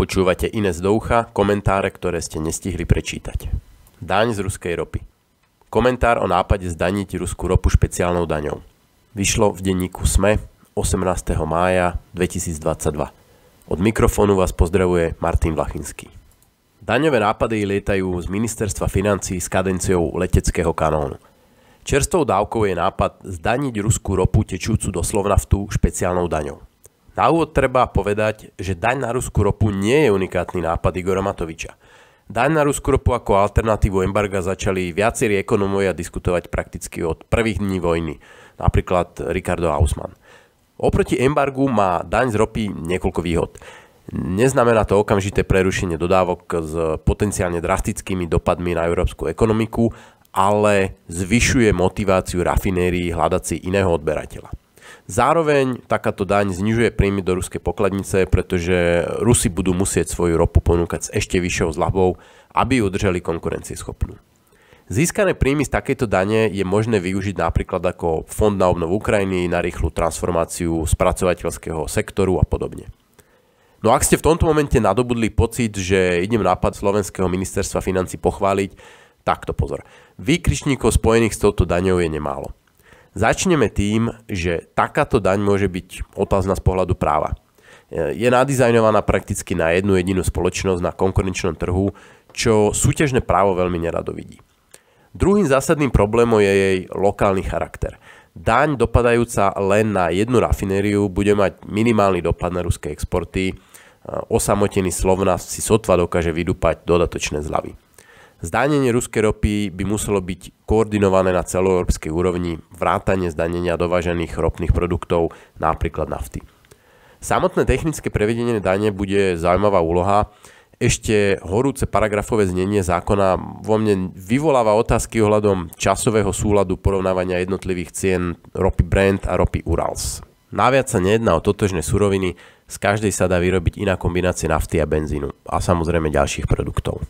Počúvate Ines Doucha, komentáre, ktoré ste nestihli prečítať. Daň z ruskej ropy. Komentár o nápade zdaniť ruskú ropu špeciálnou daňou. Vyšlo v denníku SME 18. mája 2022. Od mikrofónu vás pozdravuje Martin Vlachinský. Daňové nápady lietajú z ministerstva financí s kadenciou leteckého kanónu. Čerstvou dávkou je nápad zdaniť ruskú ropu tečúcu do Slovnaftu špeciálnou daňou. Na úvod treba povedať, že daň na ruskú ropu nie je unikátny nápad Igora Matoviča. Daň na ruskú ropu ako alternatívu embarga začali viacerí ekonomovia diskutovať prakticky od prvých dní vojny, napríklad Ricardo Hausmann. Oproti embargu má daň z ropy niekoľko výhod. Neznamená to okamžité prerušenie dodávok s potenciálne drastickými dopadmi na európsku ekonomiku, ale zvyšuje motiváciu rafinérií hľadať si iného odberateľa. Zároveň takáto daň znižuje príjmy do ruskej pokladnice, pretože Rusi budú musieť svoju ropu ponúkať s ešte vyššou zľavou, aby ju udržali konkurencieschopnú. Získané príjmy z takejto dane je možné využiť napríklad ako fond na obnovu Ukrajiny, na rýchlu transformáciu spracovateľského sektoru a podobne. No ak ste v tomto momente nadobudli pocit, že idem nápad slovenského ministerstva financí pochváliť, takto pozor. Výkričníkov spojených s touto daňou je nemálo. Začneme tým, že takáto daň môže byť otázna z pohľadu práva. Je nadizajnovaná prakticky na jednu jedinú spoločnosť na konkurenčnom trhu, čo súťažné právo veľmi nerado vidí. Druhým zásadným problémom je jej lokálny charakter. Daň dopadajúca len na jednu rafinériu bude mať minimálny dopad na ruské exporty. Osamotený Slovna si sotva dokáže vydúpať dodatočné zľavy. Zdánenie ruskej ropy by muselo byť koordinované na celoeurópskej úrovni vrátanie zdanenia dovážených ropných produktov, napríklad nafty. Samotné technické prevedenie dane bude zaujímavá úloha, ešte horúce paragrafové znenie zákona vo mne vyvoláva otázky ohľadom časového súladu porovnávania jednotlivých cien ropy Brent a ropy Urals. Naviac sa nejedná o totožné suroviny, z každej sa dá vyrobiť iná kombinácia nafty a benzínu a samozrejme ďalších produktov.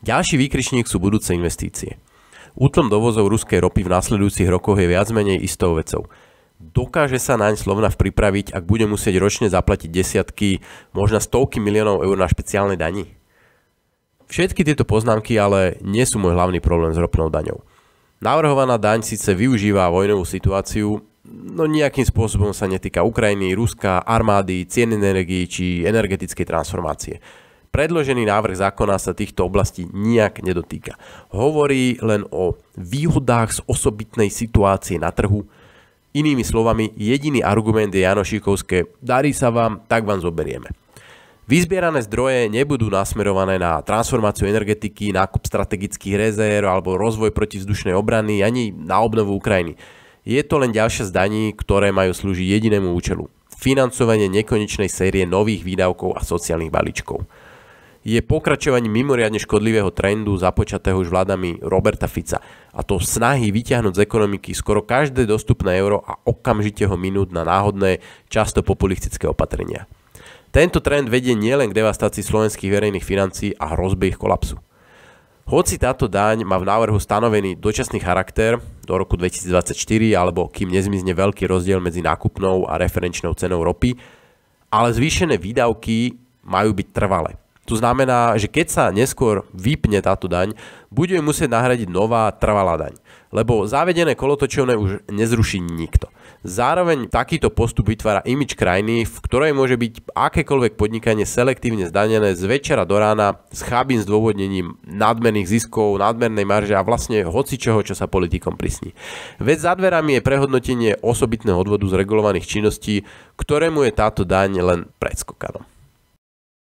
Ďalší výkričník sú budúce investície. Útlom dovozov ruskej ropy v následujúcich rokoch je viac menej istou vecou. Dokáže sa naň slovna pripraviť, ak bude musieť ročne zaplatiť desiatky, možno stovky miliónov eur na špeciálnej dani? Všetky tieto poznámky ale nie sú môj hlavný problém s ropnou daňou. Navrhovaná daň síce využíva vojnovú situáciu, no nejakým spôsobom sa netýka Ukrajiny, Ruska, armády, cien energii či energetickej transformácie. Predložený návrh zákona sa týchto oblastí nijak nedotýka. Hovorí len o výhodách z osobitnej situácie na trhu. Inými slovami, jediný argument je Janošikovské, darí sa vám, tak vám zoberieme. Vyzbierané zdroje nebudú nasmerované na transformáciu energetiky, nákup strategických rezerv alebo rozvoj protivzdušnej obrany ani na obnovu Ukrajiny. Je to len ďalšie zdaní, ktoré majú slúžiť jedinému účelu financovanie nekonečnej série nových výdavkov a sociálnych balíčkov je pokračovanie mimoriadne škodlivého trendu započatého už vládami Roberta Fica a to snahy vyťahnuť z ekonomiky skoro každé dostupné euro a okamžite ho minúť na náhodné, často populistické opatrenia. Tento trend vedie nielen k devastácii slovenských verejných financií a hrozbe ich kolapsu. Hoci táto daň má v návrhu stanovený dočasný charakter do roku 2024 alebo kým nezmizne veľký rozdiel medzi nákupnou a referenčnou cenou ropy, ale zvýšené výdavky majú byť trvalé. To znamená, že keď sa neskôr vypne táto daň, bude ju musieť nahradiť nová trvalá daň. Lebo zavedené kolotočovné už nezruší nikto. Zároveň takýto postup vytvára imič krajiny, v ktorej môže byť akékoľvek podnikanie selektívne zdanené z večera do rána s chábým zdôvodnením nadmerných ziskov, nadmernej marže a vlastne čoho, čo sa politikom prisní. Veď za dverami je prehodnotenie osobitného odvodu z regulovaných činností, ktorému je táto daň len predskokanou.